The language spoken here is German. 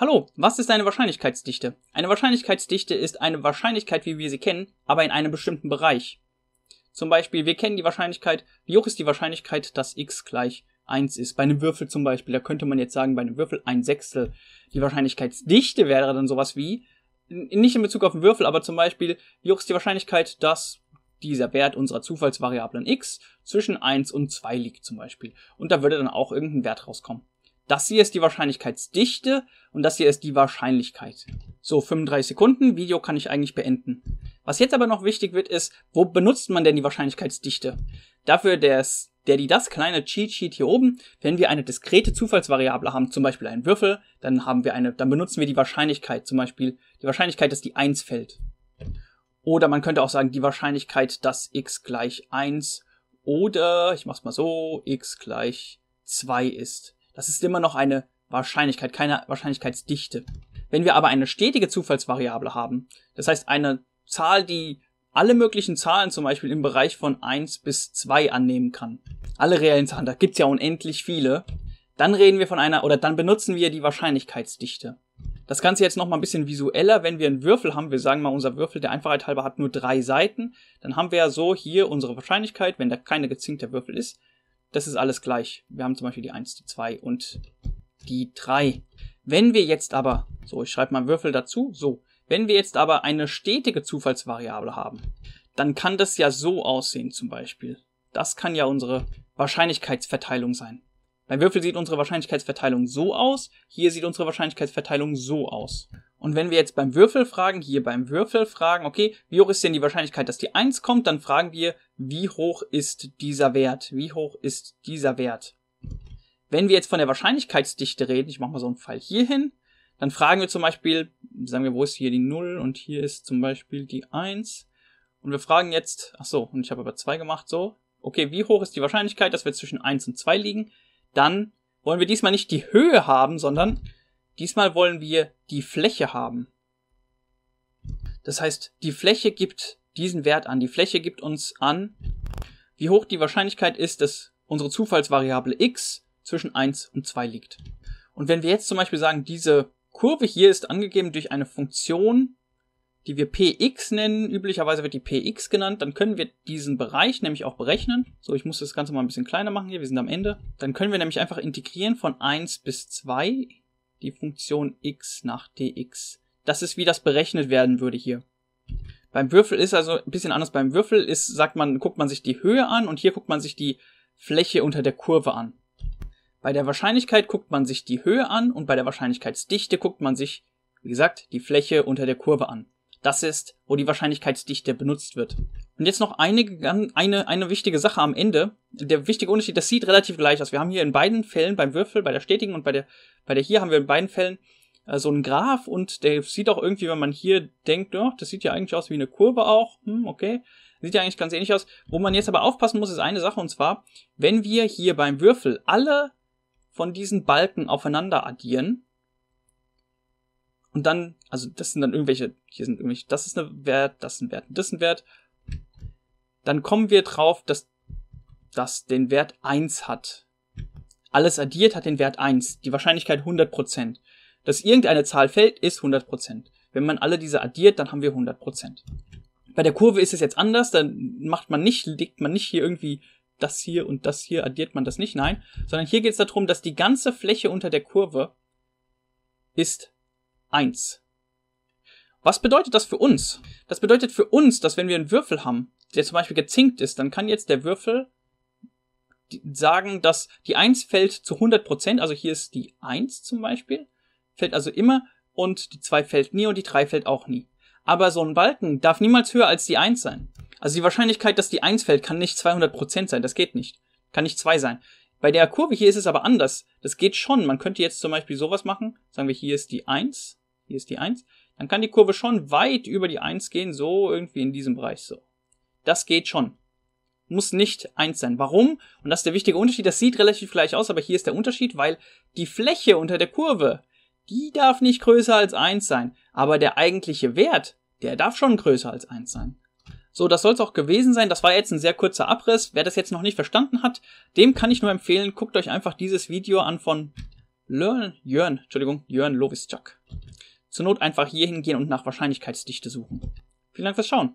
Hallo, was ist eine Wahrscheinlichkeitsdichte? Eine Wahrscheinlichkeitsdichte ist eine Wahrscheinlichkeit, wie wir sie kennen, aber in einem bestimmten Bereich. Zum Beispiel, wir kennen die Wahrscheinlichkeit, wie hoch ist die Wahrscheinlichkeit, dass x gleich 1 ist. Bei einem Würfel zum Beispiel, da könnte man jetzt sagen, bei einem Würfel ein Sechstel. Die Wahrscheinlichkeitsdichte wäre dann sowas wie, nicht in Bezug auf den Würfel, aber zum Beispiel, wie hoch ist die Wahrscheinlichkeit, dass dieser Wert unserer Zufallsvariablen x zwischen 1 und 2 liegt zum Beispiel. Und da würde dann auch irgendein Wert rauskommen. Das hier ist die Wahrscheinlichkeitsdichte und das hier ist die Wahrscheinlichkeit. So, 35 Sekunden, Video kann ich eigentlich beenden. Was jetzt aber noch wichtig wird, ist, wo benutzt man denn die Wahrscheinlichkeitsdichte? Dafür das, der die das kleine Cheat Sheet hier oben, wenn wir eine diskrete Zufallsvariable haben, zum Beispiel einen Würfel, dann haben wir eine, dann benutzen wir die Wahrscheinlichkeit, zum Beispiel die Wahrscheinlichkeit, dass die 1 fällt. Oder man könnte auch sagen, die Wahrscheinlichkeit, dass x gleich 1 oder, ich mach's mal so, x gleich 2 ist. Das ist immer noch eine Wahrscheinlichkeit, keine Wahrscheinlichkeitsdichte. Wenn wir aber eine stetige Zufallsvariable haben, das heißt eine Zahl, die alle möglichen Zahlen zum Beispiel im Bereich von 1 bis 2 annehmen kann, alle reellen Zahlen, da gibt's ja unendlich viele, dann reden wir von einer oder dann benutzen wir die Wahrscheinlichkeitsdichte. Das Ganze jetzt nochmal ein bisschen visueller, wenn wir einen Würfel haben, wir sagen mal, unser Würfel, der Einfachheit halber, hat nur drei Seiten, dann haben wir ja so hier unsere Wahrscheinlichkeit, wenn da keine gezinkte Würfel ist, das ist alles gleich. Wir haben zum Beispiel die 1, die 2 und die 3. Wenn wir jetzt aber, so, ich schreibe mal Würfel dazu, so, wenn wir jetzt aber eine stetige Zufallsvariable haben, dann kann das ja so aussehen zum Beispiel. Das kann ja unsere Wahrscheinlichkeitsverteilung sein. Beim Würfel sieht unsere Wahrscheinlichkeitsverteilung so aus, hier sieht unsere Wahrscheinlichkeitsverteilung so aus. Und wenn wir jetzt beim Würfel fragen, hier beim Würfel fragen, okay, wie hoch ist denn die Wahrscheinlichkeit, dass die 1 kommt, dann fragen wir, wie hoch ist dieser Wert? Wie hoch ist dieser Wert? Wenn wir jetzt von der Wahrscheinlichkeitsdichte reden, ich mache mal so einen Fall hier hin, dann fragen wir zum Beispiel, sagen wir, wo ist hier die 0 und hier ist zum Beispiel die 1. Und wir fragen jetzt, ach so, und ich habe aber 2 gemacht, so, okay, wie hoch ist die Wahrscheinlichkeit, dass wir zwischen 1 und 2 liegen? Dann wollen wir diesmal nicht die Höhe haben, sondern Diesmal wollen wir die Fläche haben. Das heißt, die Fläche gibt diesen Wert an. Die Fläche gibt uns an, wie hoch die Wahrscheinlichkeit ist, dass unsere Zufallsvariable x zwischen 1 und 2 liegt. Und wenn wir jetzt zum Beispiel sagen, diese Kurve hier ist angegeben durch eine Funktion, die wir px nennen, üblicherweise wird die px genannt, dann können wir diesen Bereich nämlich auch berechnen. So, ich muss das Ganze mal ein bisschen kleiner machen hier, wir sind am Ende. Dann können wir nämlich einfach integrieren von 1 bis 2 die Funktion x nach dx. Das ist, wie das berechnet werden würde hier. Beim Würfel ist also ein bisschen anders. Beim Würfel ist, sagt man, guckt man sich die Höhe an und hier guckt man sich die Fläche unter der Kurve an. Bei der Wahrscheinlichkeit guckt man sich die Höhe an und bei der Wahrscheinlichkeitsdichte guckt man sich, wie gesagt, die Fläche unter der Kurve an. Das ist, wo die Wahrscheinlichkeitsdichte benutzt wird. Und jetzt noch eine, eine, eine wichtige Sache am Ende. Der wichtige Unterschied, das sieht relativ gleich aus. Wir haben hier in beiden Fällen, beim Würfel, bei der stetigen und bei der, bei der hier haben wir in beiden Fällen äh, so einen Graph und der sieht auch irgendwie, wenn man hier denkt, oh, das sieht ja eigentlich aus wie eine Kurve auch, hm, okay, sieht ja eigentlich ganz ähnlich aus. Wo man jetzt aber aufpassen muss, ist eine Sache und zwar, wenn wir hier beim Würfel alle von diesen Balken aufeinander addieren, und dann, also das sind dann irgendwelche, hier sind irgendwelche, das ist ein Wert, das ist ein Wert, das ist ein Wert, dann kommen wir drauf, dass das den Wert 1 hat. Alles addiert hat den Wert 1, die Wahrscheinlichkeit 100%. Dass irgendeine Zahl fällt, ist 100%. Wenn man alle diese addiert, dann haben wir 100%. Bei der Kurve ist es jetzt anders, dann macht man nicht, legt man nicht hier irgendwie das hier und das hier, addiert man das nicht, nein, sondern hier geht es darum, dass die ganze Fläche unter der Kurve ist 1. Was bedeutet das für uns? Das bedeutet für uns, dass wenn wir einen Würfel haben, der zum Beispiel gezinkt ist, dann kann jetzt der Würfel sagen, dass die 1 fällt zu 100%, also hier ist die 1 zum Beispiel, fällt also immer und die 2 fällt nie und die 3 fällt auch nie. Aber so ein Balken darf niemals höher als die 1 sein. Also die Wahrscheinlichkeit, dass die 1 fällt, kann nicht 200% sein, das geht nicht. Kann nicht 2 sein. Bei der Kurve hier ist es aber anders. Das geht schon. Man könnte jetzt zum Beispiel sowas machen. Sagen wir, hier ist die 1, hier ist die 1. Dann kann die Kurve schon weit über die 1 gehen, so irgendwie in diesem Bereich so. Das geht schon. Muss nicht eins sein. Warum? Und das ist der wichtige Unterschied. Das sieht relativ gleich aus, aber hier ist der Unterschied, weil die Fläche unter der Kurve, die darf nicht größer als eins sein. Aber der eigentliche Wert, der darf schon größer als eins sein. So, das soll es auch gewesen sein. Das war jetzt ein sehr kurzer Abriss. Wer das jetzt noch nicht verstanden hat, dem kann ich nur empfehlen, guckt euch einfach dieses Video an von Learn, Jörn, Entschuldigung, Jörn Lovischak. Zur Not einfach hier hingehen und nach Wahrscheinlichkeitsdichte suchen. Vielen Dank fürs Schauen.